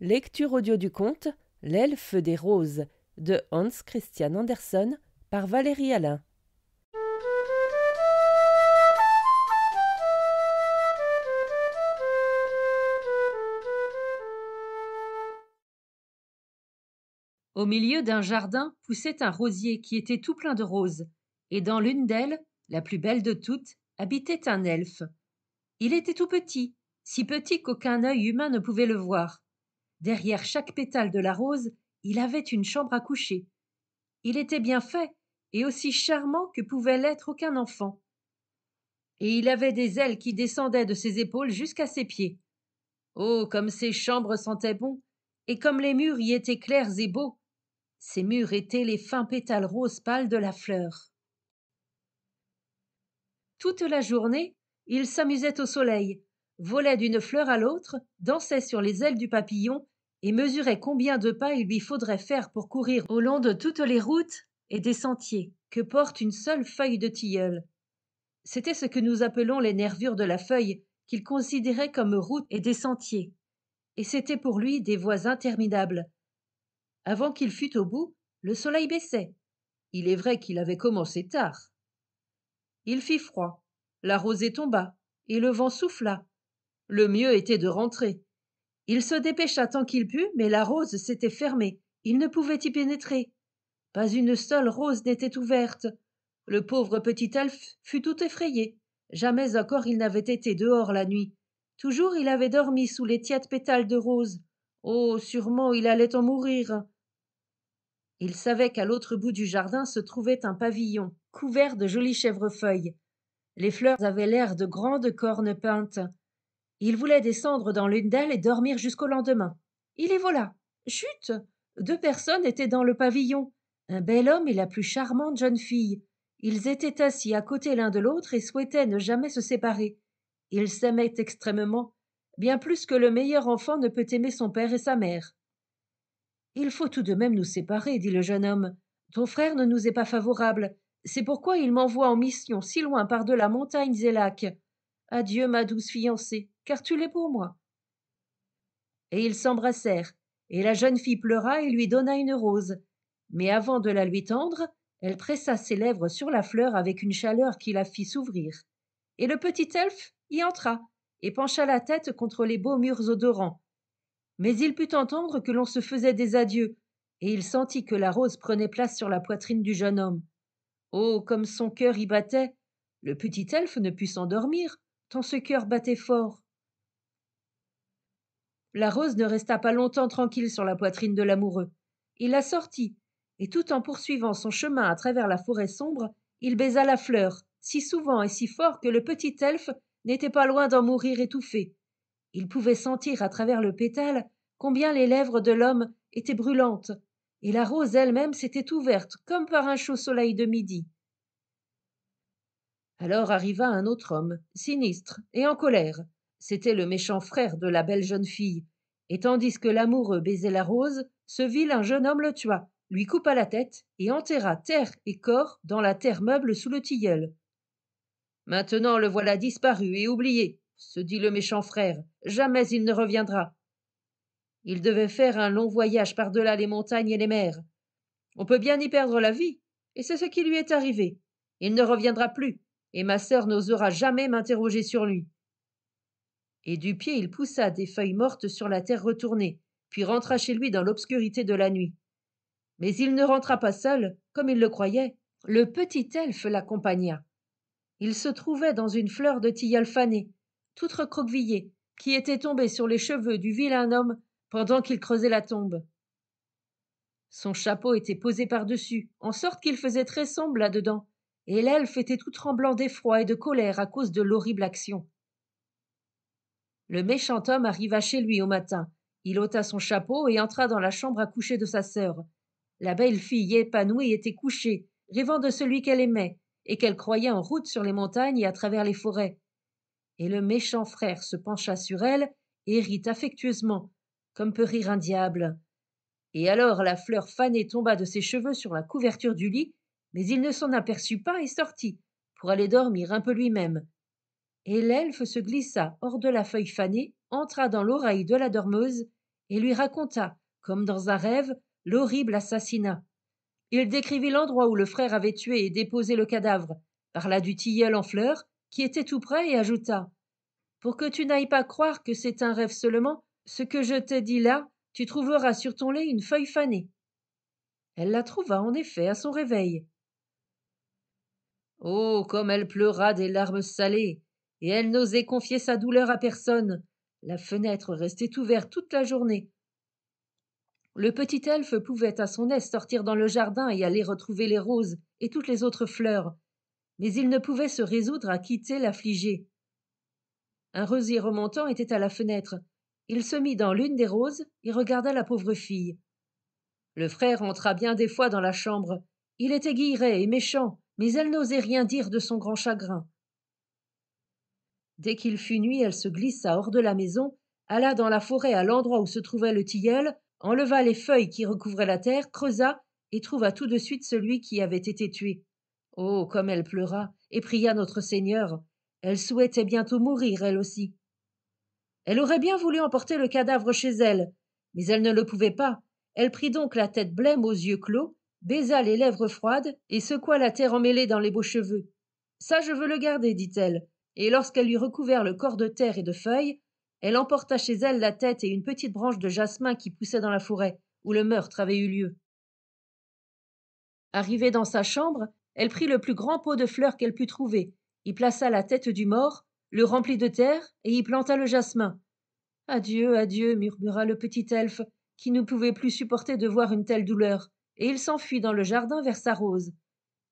Lecture audio du conte L'elfe des roses de Hans Christian Andersen par Valérie Alain. Au milieu d'un jardin poussait un rosier qui était tout plein de roses, et dans l'une d'elles, la plus belle de toutes, habitait un elfe. Il était tout petit, si petit qu'aucun œil humain ne pouvait le voir Derrière chaque pétale de la rose, il avait une chambre à coucher. Il était bien fait et aussi charmant que pouvait l'être aucun enfant. Et il avait des ailes qui descendaient de ses épaules jusqu'à ses pieds. Oh, comme ces chambres sentaient bon, et comme les murs y étaient clairs et beaux. Ces murs étaient les fins pétales roses pâles de la fleur. Toute la journée, il s'amusait au soleil, volait d'une fleur à l'autre, dansait sur les ailes du papillon et mesurait combien de pas il lui faudrait faire pour courir au long de toutes les routes et des sentiers que porte une seule feuille de tilleul. C'était ce que nous appelons les nervures de la feuille qu'il considérait comme routes et des sentiers. Et c'était pour lui des voies interminables. Avant qu'il fût au bout, le soleil baissait. Il est vrai qu'il avait commencé tard. Il fit froid, la rosée tomba, et le vent souffla, le mieux était de rentrer. Il se dépêcha tant qu'il put, mais la rose s'était fermée. Il ne pouvait y pénétrer. Pas une seule rose n'était ouverte. Le pauvre petit elfe fut tout effrayé. Jamais encore il n'avait été dehors la nuit. Toujours il avait dormi sous les tièdes pétales de rose. Oh, sûrement il allait en mourir. Il savait qu'à l'autre bout du jardin se trouvait un pavillon, couvert de jolies chèvrefeuilles. Les fleurs avaient l'air de grandes cornes peintes. Il voulait descendre dans l'une d'elles et dormir jusqu'au lendemain. Il y voilà. Chut Deux personnes étaient dans le pavillon, un bel homme et la plus charmante jeune fille. Ils étaient assis à côté l'un de l'autre et souhaitaient ne jamais se séparer. Ils s'aimaient extrêmement, bien plus que le meilleur enfant ne peut aimer son père et sa mère. Il faut tout de même nous séparer, dit le jeune homme. Ton frère ne nous est pas favorable. C'est pourquoi il m'envoie en mission si loin par-delà la et lacs. Adieu, ma douce fiancée, car tu l'es pour moi. Et ils s'embrassèrent, et la jeune fille pleura et lui donna une rose. Mais avant de la lui tendre, elle pressa ses lèvres sur la fleur avec une chaleur qui la fit s'ouvrir. Et le petit elfe y entra, et pencha la tête contre les beaux murs odorants. Mais il put entendre que l'on se faisait des adieux, et il sentit que la rose prenait place sur la poitrine du jeune homme. Oh. Comme son cœur y battait. Le petit elfe ne put s'endormir, tant ce cœur battait fort. La rose ne resta pas longtemps tranquille sur la poitrine de l'amoureux. Il la sortit, et tout en poursuivant son chemin à travers la forêt sombre, il baisa la fleur, si souvent et si fort que le petit elfe n'était pas loin d'en mourir étouffé. Il pouvait sentir à travers le pétale combien les lèvres de l'homme étaient brûlantes, et la rose elle-même s'était ouverte comme par un chaud soleil de midi alors arriva un autre homme sinistre et en colère c'était le méchant frère de la belle jeune fille et tandis que l'amoureux baisait la rose ce vilain jeune homme le tua lui coupa la tête et enterra terre et corps dans la terre meuble sous le tilleul maintenant le voilà disparu et oublié se dit le méchant frère jamais il ne reviendra il devait faire un long voyage par delà les montagnes et les mers on peut bien y perdre la vie et c'est ce qui lui est arrivé il ne reviendra plus et ma sœur n'osera jamais m'interroger sur lui. Et du pied il poussa des feuilles mortes sur la terre retournée, puis rentra chez lui dans l'obscurité de la nuit. Mais il ne rentra pas seul, comme il le croyait. Le petit elfe l'accompagna. Il se trouvait dans une fleur de tilleul fanée, toute recroquevillée, qui était tombée sur les cheveux du vilain homme pendant qu'il creusait la tombe. Son chapeau était posé par-dessus, en sorte qu'il faisait très sombre là-dedans et l'elfe était tout tremblant d'effroi et de colère à cause de l'horrible action. Le méchant homme arriva chez lui au matin. Il ôta son chapeau et entra dans la chambre à coucher de sa sœur. La belle fille épanouie était couchée, rêvant de celui qu'elle aimait, et qu'elle croyait en route sur les montagnes et à travers les forêts. Et le méchant frère se pencha sur elle et rit affectueusement, comme peut rire un diable. Et alors la fleur fanée tomba de ses cheveux sur la couverture du lit mais il ne s'en aperçut pas et sortit pour aller dormir un peu lui-même et l'elfe se glissa hors de la feuille fanée entra dans l'oreille de la dormeuse et lui raconta comme dans un rêve l'horrible assassinat il décrivit l'endroit où le frère avait tué et déposé le cadavre parla du tilleul en fleurs qui était tout près et ajouta pour que tu n'ailles pas croire que c'est un rêve seulement ce que je t'ai dit là tu trouveras sur ton lait une feuille fanée elle la trouva en effet à son réveil Oh, comme elle pleura des larmes salées, et elle n'osait confier sa douleur à personne. La fenêtre restait ouverte toute la journée. Le petit elfe pouvait à son aise sortir dans le jardin et aller retrouver les roses et toutes les autres fleurs, mais il ne pouvait se résoudre à quitter l'affligée. Un rosier remontant était à la fenêtre. Il se mit dans l'une des roses et regarda la pauvre fille. Le frère entra bien des fois dans la chambre. Il était guilleret et méchant, mais elle n'osait rien dire de son grand chagrin. Dès qu'il fut nuit, elle se glissa hors de la maison, alla dans la forêt à l'endroit où se trouvait le tilleul, enleva les feuilles qui recouvraient la terre, creusa, et trouva tout de suite celui qui avait été tué. Oh. Comme elle pleura, et pria notre Seigneur. Elle souhaitait bientôt mourir, elle aussi. Elle aurait bien voulu emporter le cadavre chez elle, mais elle ne le pouvait pas. Elle prit donc la tête blême aux yeux clos, baisa les lèvres froides et secoua la terre emmêlée dans les beaux cheveux ça je veux le garder dit-elle et lorsqu'elle lui recouvert le corps de terre et de feuilles elle emporta chez elle la tête et une petite branche de jasmin qui poussait dans la forêt où le meurtre avait eu lieu arrivée dans sa chambre elle prit le plus grand pot de fleurs qu'elle put trouver y plaça la tête du mort le remplit de terre et y planta le jasmin adieu adieu murmura le petit elfe qui ne pouvait plus supporter de voir une telle douleur et il s'enfuit dans le jardin vers sa rose.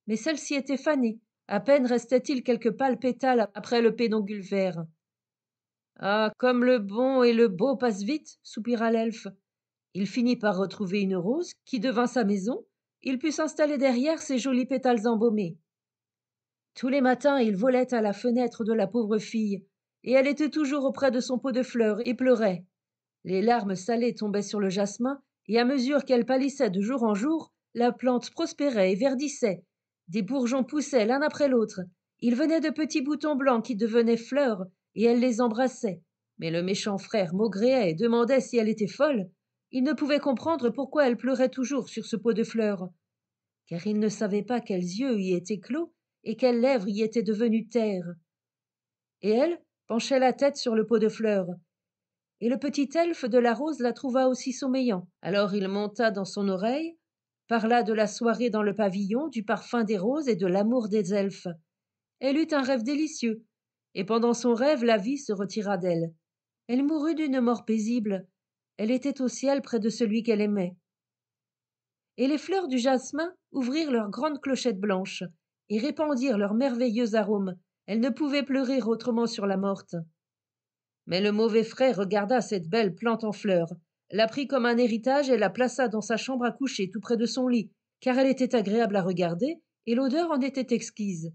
Mais celle-ci était fanée. À peine restait-il quelques pâles pétales après le pédoncule vert. Ah, comme le bon et le beau passent vite, soupira l'elfe. Il finit par retrouver une rose qui devint sa maison. Il put s'installer derrière ses jolis pétales embaumés. Tous les matins, il volait à la fenêtre de la pauvre fille, et elle était toujours auprès de son pot de fleurs et pleurait. Les larmes salées tombaient sur le jasmin et à mesure qu'elle pâlissait de jour en jour, la plante prospérait et verdissait. Des bourgeons poussaient l'un après l'autre. Il venait de petits boutons blancs qui devenaient fleurs, et elle les embrassait. Mais le méchant frère maugréait et demandait si elle était folle. Il ne pouvait comprendre pourquoi elle pleurait toujours sur ce pot de fleurs. Car il ne savait pas quels yeux y étaient clos et quelles lèvres y étaient devenues terre. Et elle penchait la tête sur le pot de fleurs, et le petit elfe de la rose la trouva aussi sommeillant alors il monta dans son oreille parla de la soirée dans le pavillon du parfum des roses et de l'amour des elfes elle eut un rêve délicieux et pendant son rêve la vie se retira d'elle elle mourut d'une mort paisible elle était au ciel près de celui qu'elle aimait et les fleurs du jasmin ouvrirent leurs grandes clochettes blanches et répandirent leurs merveilleux arômes. Elle ne pouvait pleurer autrement sur la morte mais le mauvais frère regarda cette belle plante en fleurs, la prit comme un héritage et la plaça dans sa chambre à coucher tout près de son lit, car elle était agréable à regarder et l'odeur en était exquise.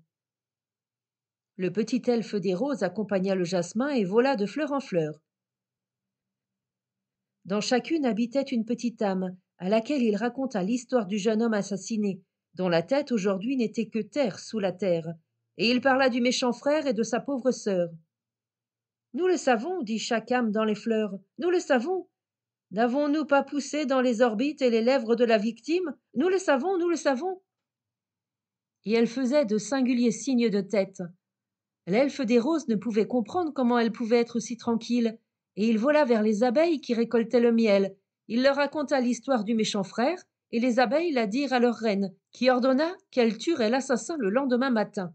Le petit elfe des roses accompagna le jasmin et vola de fleur en fleur. Dans chacune habitait une petite âme, à laquelle il raconta l'histoire du jeune homme assassiné, dont la tête aujourd'hui n'était que terre sous la terre, et il parla du méchant frère et de sa pauvre sœur nous le savons dit chaque âme dans les fleurs nous le savons n'avons-nous pas poussé dans les orbites et les lèvres de la victime nous le savons nous le savons et elle faisait de singuliers signes de tête l'elfe des roses ne pouvait comprendre comment elle pouvait être si tranquille et il vola vers les abeilles qui récoltaient le miel il leur raconta l'histoire du méchant frère et les abeilles la dirent à leur reine qui ordonna qu'elle tuerait l'assassin le lendemain matin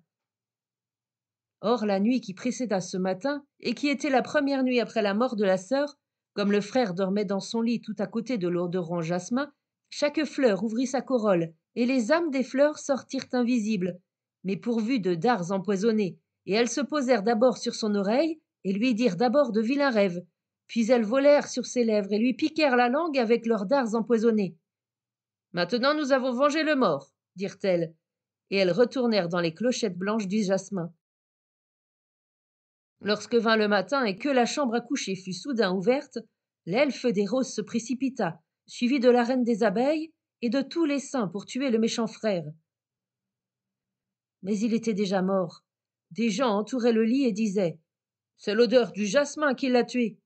Or, la nuit qui précéda ce matin, et qui était la première nuit après la mort de la sœur, comme le frère dormait dans son lit tout à côté de l'odorant jasmin, chaque fleur ouvrit sa corolle, et les âmes des fleurs sortirent invisibles, mais pourvues de dards empoisonnés, et elles se posèrent d'abord sur son oreille, et lui dirent d'abord de vilains rêves, puis elles volèrent sur ses lèvres et lui piquèrent la langue avec leurs dards empoisonnés. Maintenant nous avons vengé le mort, dirent-elles, et elles retournèrent dans les clochettes blanches du jasmin. Lorsque vint le matin et que la chambre à coucher fut soudain ouverte, l'elfe des roses se précipita, suivi de la reine des abeilles et de tous les saints pour tuer le méchant frère. Mais il était déjà mort. Des gens entouraient le lit et disaient C'est l'odeur du jasmin qui l'a tué.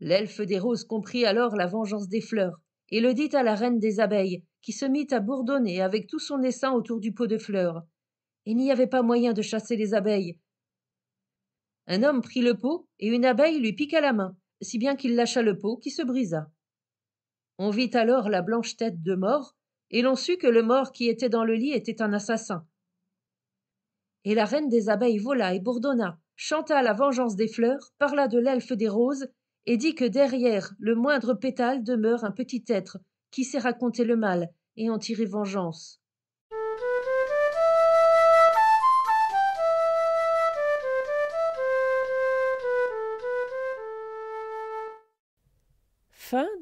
L'elfe des roses comprit alors la vengeance des fleurs et le dit à la reine des abeilles, qui se mit à bourdonner avec tout son essaim autour du pot de fleurs. Il n'y avait pas moyen de chasser les abeilles, un homme prit le pot et une abeille lui piqua la main, si bien qu'il lâcha le pot qui se brisa. On vit alors la blanche tête de mort, et l'on sut que le mort qui était dans le lit était un assassin. Et la reine des abeilles vola et bourdonna, chanta la vengeance des fleurs, parla de l'elfe des roses, et dit que derrière le moindre pétale demeure un petit être qui sait raconter le mal et en tirer vengeance.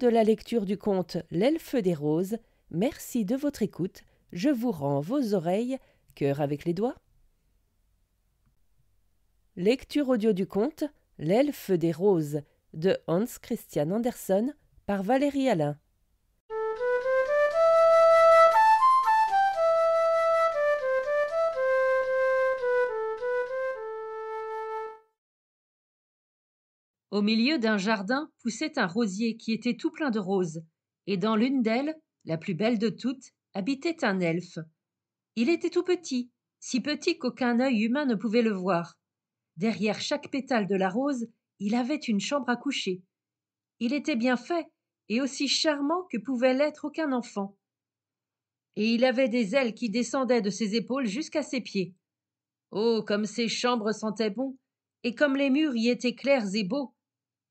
de la lecture du conte L'Elfe des Roses. Merci de votre écoute. Je vous rends vos oreilles, cœur avec les doigts. Lecture audio du conte L'Elfe des Roses de Hans Christian Andersen par Valérie Alain. Au milieu d'un jardin poussait un rosier qui était tout plein de roses, et dans l'une d'elles, la plus belle de toutes, habitait un elfe. Il était tout petit, si petit qu'aucun œil humain ne pouvait le voir. Derrière chaque pétale de la rose, il avait une chambre à coucher. Il était bien fait, et aussi charmant que pouvait l'être aucun enfant. Et il avait des ailes qui descendaient de ses épaules jusqu'à ses pieds. Oh. Comme ses chambres sentaient bon, et comme les murs y étaient clairs et beaux,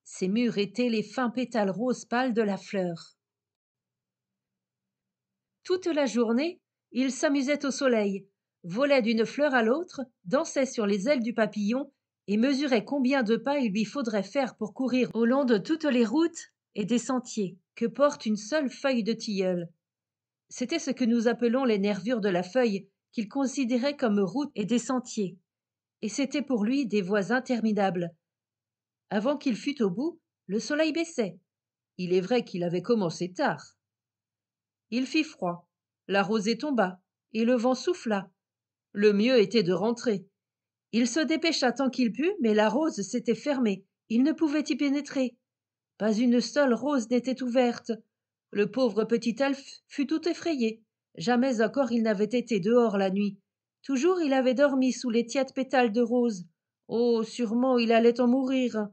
ses murs étaient les fins pétales roses pâles de la fleur. Toute la journée, il s'amusait au soleil, volait d'une fleur à l'autre, dansait sur les ailes du papillon et mesurait combien de pas il lui faudrait faire pour courir au long de toutes les routes et des sentiers que porte une seule feuille de tilleul. C'était ce que nous appelons les nervures de la feuille, qu'il considérait comme routes et des sentiers. Et c'était pour lui des voies interminables, avant qu'il fût au bout le soleil baissait il est vrai qu'il avait commencé tard il fit froid la rosée tomba et le vent souffla le mieux était de rentrer il se dépêcha tant qu'il put mais la rose s'était fermée il ne pouvait y pénétrer pas une seule rose n'était ouverte le pauvre petit elfe fut tout effrayé jamais encore il n'avait été dehors la nuit toujours il avait dormi sous les tièdes pétales de rose oh sûrement il allait en mourir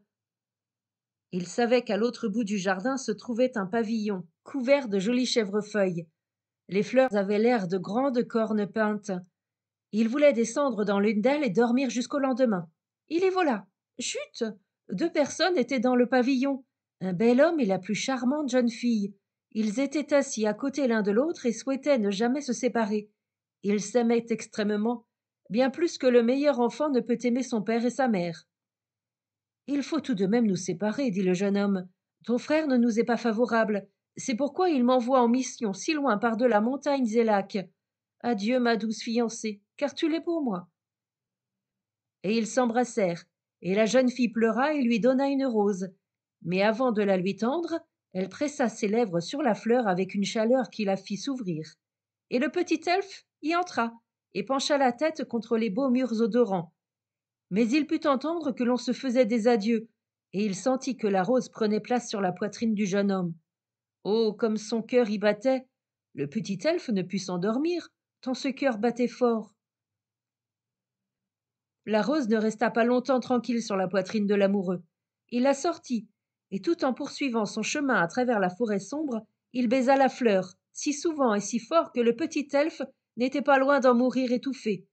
il savait qu'à l'autre bout du jardin se trouvait un pavillon, couvert de jolies chèvrefeuilles. Les fleurs avaient l'air de grandes cornes peintes. Il voulait descendre dans l'une d'elles et dormir jusqu'au lendemain. Il y voilà. Chut. Deux personnes étaient dans le pavillon, un bel homme et la plus charmante jeune fille. Ils étaient assis à côté l'un de l'autre et souhaitaient ne jamais se séparer. Ils s'aimaient extrêmement, bien plus que le meilleur enfant ne peut aimer son père et sa mère. Il faut tout de même nous séparer, dit le jeune homme. Ton frère ne nous est pas favorable. C'est pourquoi il m'envoie en mission si loin par-delà montagnes et lacs. Adieu, ma douce fiancée, car tu l'es pour moi. Et ils s'embrassèrent, et la jeune fille pleura et lui donna une rose. Mais avant de la lui tendre, elle pressa ses lèvres sur la fleur avec une chaleur qui la fit s'ouvrir. Et le petit elfe y entra, et pencha la tête contre les beaux murs odorants, mais il put entendre que l'on se faisait des adieux, et il sentit que la rose prenait place sur la poitrine du jeune homme. Oh, comme son cœur y battait Le petit elfe ne put s'endormir, tant ce cœur battait fort. La rose ne resta pas longtemps tranquille sur la poitrine de l'amoureux. Il la sortit, et tout en poursuivant son chemin à travers la forêt sombre, il baisa la fleur, si souvent et si fort que le petit elfe n'était pas loin d'en mourir étouffé.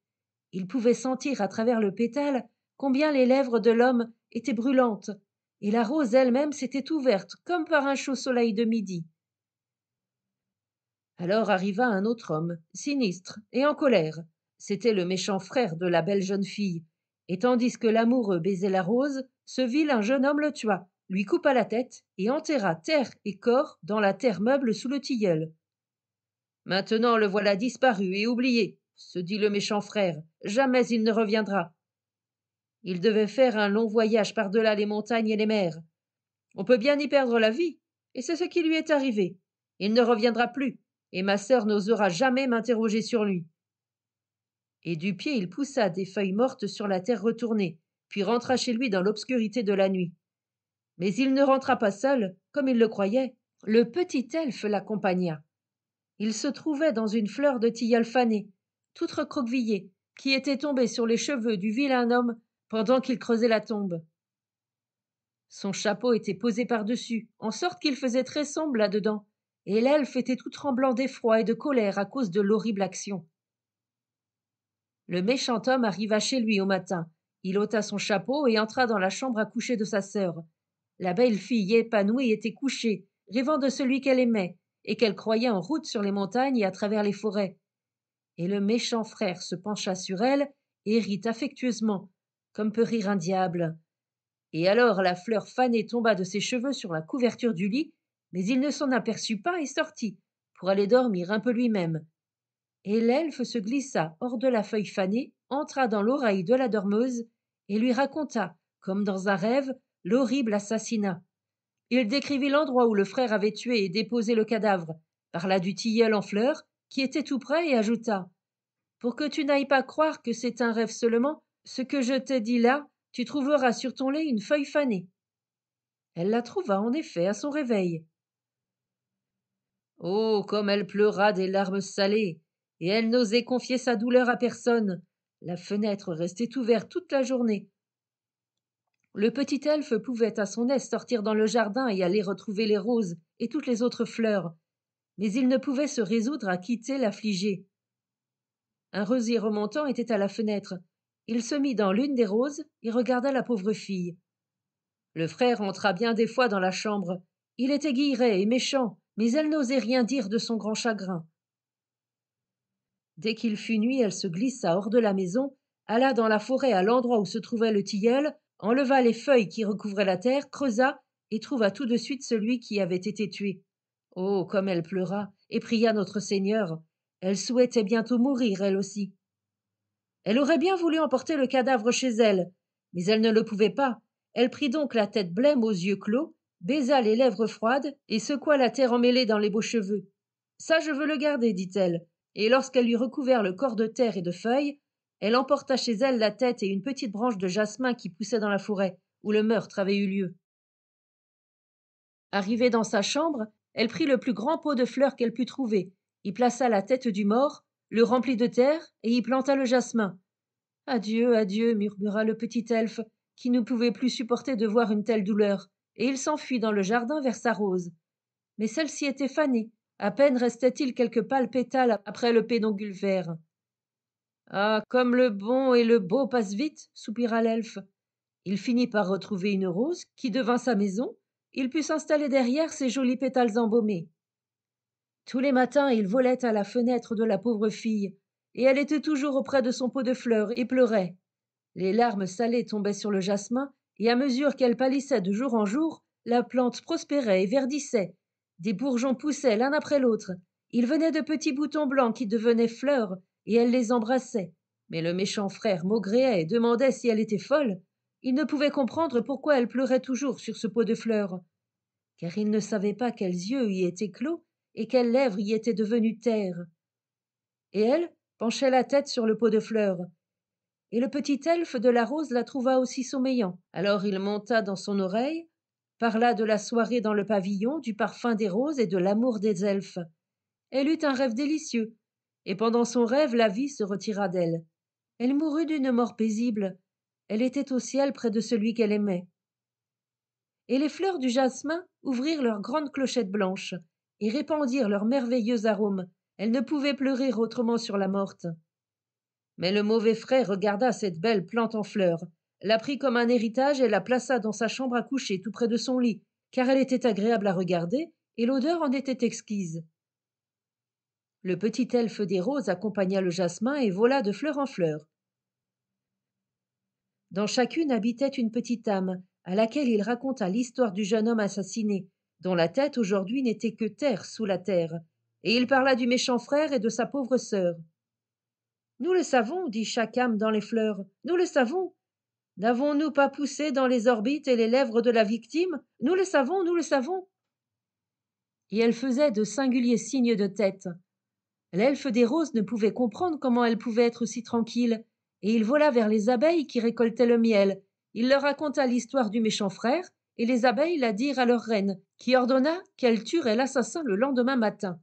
Il pouvait sentir à travers le pétale combien les lèvres de l'homme étaient brûlantes, et la rose elle-même s'était ouverte comme par un chaud soleil de midi. Alors arriva un autre homme, sinistre et en colère. C'était le méchant frère de la belle jeune fille, et tandis que l'amoureux baisait la rose, ce vilain jeune homme le tua, lui coupa la tête et enterra terre et corps dans la terre meuble sous le tilleul. Maintenant le voilà disparu et oublié, se dit le méchant frère, jamais il ne reviendra. Il devait faire un long voyage par-delà les montagnes et les mers. On peut bien y perdre la vie, et c'est ce qui lui est arrivé. Il ne reviendra plus, et ma sœur n'osera jamais m'interroger sur lui. Et du pied il poussa des feuilles mortes sur la terre retournée, puis rentra chez lui dans l'obscurité de la nuit. Mais il ne rentra pas seul, comme il le croyait. Le petit elfe l'accompagna. Il se trouvait dans une fleur de tilleul fanée, toute recroquevillée, qui était tombée sur les cheveux du vilain homme pendant qu'il creusait la tombe. Son chapeau était posé par-dessus, en sorte qu'il faisait très sombre là-dedans, et l'elfe était tout tremblant d'effroi et de colère à cause de l'horrible action. Le méchant homme arriva chez lui au matin. Il ôta son chapeau et entra dans la chambre à coucher de sa sœur. La belle fille épanouie était couchée, rêvant de celui qu'elle aimait, et qu'elle croyait en route sur les montagnes et à travers les forêts et le méchant frère se pencha sur elle et rit affectueusement, comme peut rire un diable. Et alors la fleur fanée tomba de ses cheveux sur la couverture du lit, mais il ne s'en aperçut pas et sortit, pour aller dormir un peu lui-même. Et l'elfe se glissa hors de la feuille fanée, entra dans l'oreille de la dormeuse, et lui raconta, comme dans un rêve, l'horrible assassinat. Il décrivit l'endroit où le frère avait tué et déposé le cadavre, parla du tilleul en fleurs, qui était tout près, et ajouta Pour que tu n'ailles pas croire que c'est un rêve seulement, ce que je te dis là, tu trouveras sur ton lait une feuille fanée. Elle la trouva en effet à son réveil. Oh, comme elle pleura des larmes salées, et elle n'osait confier sa douleur à personne. La fenêtre restait ouverte toute la journée. Le petit elfe pouvait à son aise sortir dans le jardin et aller retrouver les roses et toutes les autres fleurs, mais il ne pouvait se résoudre à quitter l'affligé. un rosier remontant était à la fenêtre il se mit dans l'une des roses et regarda la pauvre fille le frère entra bien des fois dans la chambre il était guilleret et méchant mais elle n'osait rien dire de son grand chagrin dès qu'il fut nuit elle se glissa hors de la maison alla dans la forêt à l'endroit où se trouvait le tilleul enleva les feuilles qui recouvraient la terre creusa et trouva tout de suite celui qui avait été tué oh comme elle pleura et pria notre seigneur elle souhaitait bientôt mourir elle aussi elle aurait bien voulu emporter le cadavre chez elle mais elle ne le pouvait pas elle prit donc la tête blême aux yeux clos baisa les lèvres froides et secoua la terre emmêlée dans les beaux cheveux ça je veux le garder dit-elle et lorsqu'elle eut recouvert le corps de terre et de feuilles elle emporta chez elle la tête et une petite branche de jasmin qui poussait dans la forêt où le meurtre avait eu lieu arrivée dans sa chambre elle prit le plus grand pot de fleurs qu'elle put trouver, y plaça la tête du mort, le remplit de terre et y planta le jasmin. Adieu, adieu, murmura le petit elfe, qui ne pouvait plus supporter de voir une telle douleur, et il s'enfuit dans le jardin vers sa rose. Mais celle-ci était fanée, à peine restait-il quelques pâles pétales après le pédongule vert. Ah, comme le bon et le beau passent vite, soupira l'elfe. Il finit par retrouver une rose qui devint sa maison, il put s'installer derrière ses jolis pétales embaumés. Tous les matins, il volait à la fenêtre de la pauvre fille, et elle était toujours auprès de son pot de fleurs et pleurait. Les larmes salées tombaient sur le jasmin, et à mesure qu'elle pâlissait de jour en jour, la plante prospérait et verdissait. Des bourgeons poussaient l'un après l'autre. Il venait de petits boutons blancs qui devenaient fleurs, et elle les embrassait. Mais le méchant frère maugréait et demandait si elle était folle, il ne pouvait comprendre pourquoi elle pleurait toujours sur ce pot de fleurs car il ne savait pas quels yeux y étaient clos et quelles lèvres y étaient devenues terres. et elle penchait la tête sur le pot de fleurs et le petit elfe de la rose la trouva aussi sommeillant alors il monta dans son oreille parla de la soirée dans le pavillon du parfum des roses et de l'amour des elfes elle eut un rêve délicieux et pendant son rêve la vie se retira d'elle elle mourut d'une mort paisible elle était au ciel près de celui qu'elle aimait. Et les fleurs du jasmin ouvrirent leurs grandes clochettes blanches et répandirent leurs merveilleux arômes. Elle ne pouvait pleurer autrement sur la morte. Mais le mauvais frère regarda cette belle plante en fleurs, la prit comme un héritage et la plaça dans sa chambre à coucher tout près de son lit, car elle était agréable à regarder et l'odeur en était exquise. Le petit elfe des roses accompagna le jasmin et vola de fleur en fleur. Dans chacune habitait une petite âme, à laquelle il raconta l'histoire du jeune homme assassiné, dont la tête aujourd'hui n'était que terre sous la terre, et il parla du méchant frère et de sa pauvre sœur. Nous le savons, dit chaque âme dans les fleurs, nous le savons. N'avons-nous pas poussé dans les orbites et les lèvres de la victime Nous le savons, nous le savons. Et elle faisait de singuliers signes de tête. L'elfe des roses ne pouvait comprendre comment elle pouvait être si tranquille, et il vola vers les abeilles qui récoltaient le miel. Il leur raconta l'histoire du méchant frère, et les abeilles la dirent à leur reine, qui ordonna qu'elle tuerait l'assassin le lendemain matin.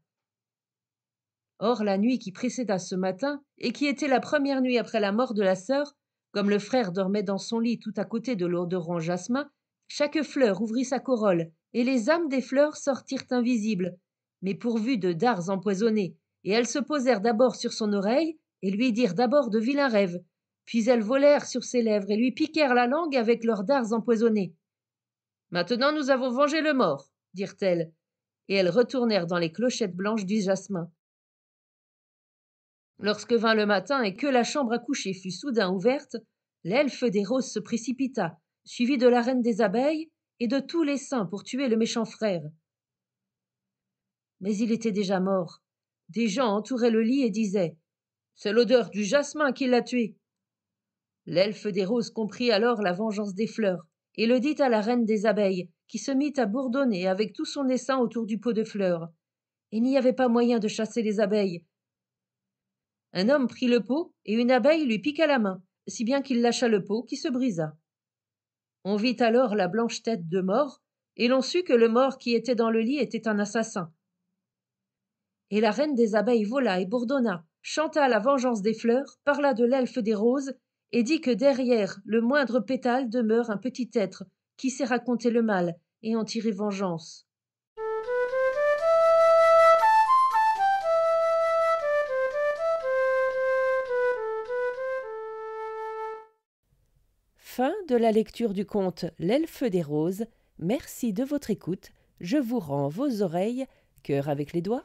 Or la nuit qui précéda ce matin, et qui était la première nuit après la mort de la sœur, comme le frère dormait dans son lit tout à côté de l'odorant jasmin, chaque fleur ouvrit sa corolle, et les âmes des fleurs sortirent invisibles, mais pourvues de dards empoisonnés, et elles se posèrent d'abord sur son oreille, et lui dirent d'abord de vilains rêves, puis elles volèrent sur ses lèvres et lui piquèrent la langue avec leurs dards empoisonnés. Maintenant nous avons vengé le mort, dirent-elles, et elles retournèrent dans les clochettes blanches du jasmin. Lorsque vint le matin et que la chambre à coucher fut soudain ouverte, l'elfe des roses se précipita, suivi de la reine des abeilles et de tous les saints pour tuer le méchant frère. Mais il était déjà mort. Des gens entouraient le lit et disaient c'est l'odeur du jasmin qui l'a tué. L'elfe des roses comprit alors la vengeance des fleurs, et le dit à la reine des abeilles, qui se mit à bourdonner avec tout son essaim autour du pot de fleurs. Il n'y avait pas moyen de chasser les abeilles. Un homme prit le pot, et une abeille lui piqua la main, si bien qu'il lâcha le pot qui se brisa. On vit alors la blanche tête de mort, et l'on sut que le mort qui était dans le lit était un assassin. Et la reine des abeilles vola et bourdonna, chanta la vengeance des fleurs, parla de l'elfe des roses, et dit que derrière le moindre pétale demeure un petit être qui sait raconter le mal et en tirer vengeance. Fin de la lecture du conte L'elfe des roses. Merci de votre écoute. Je vous rends vos oreilles, cœur avec les doigts.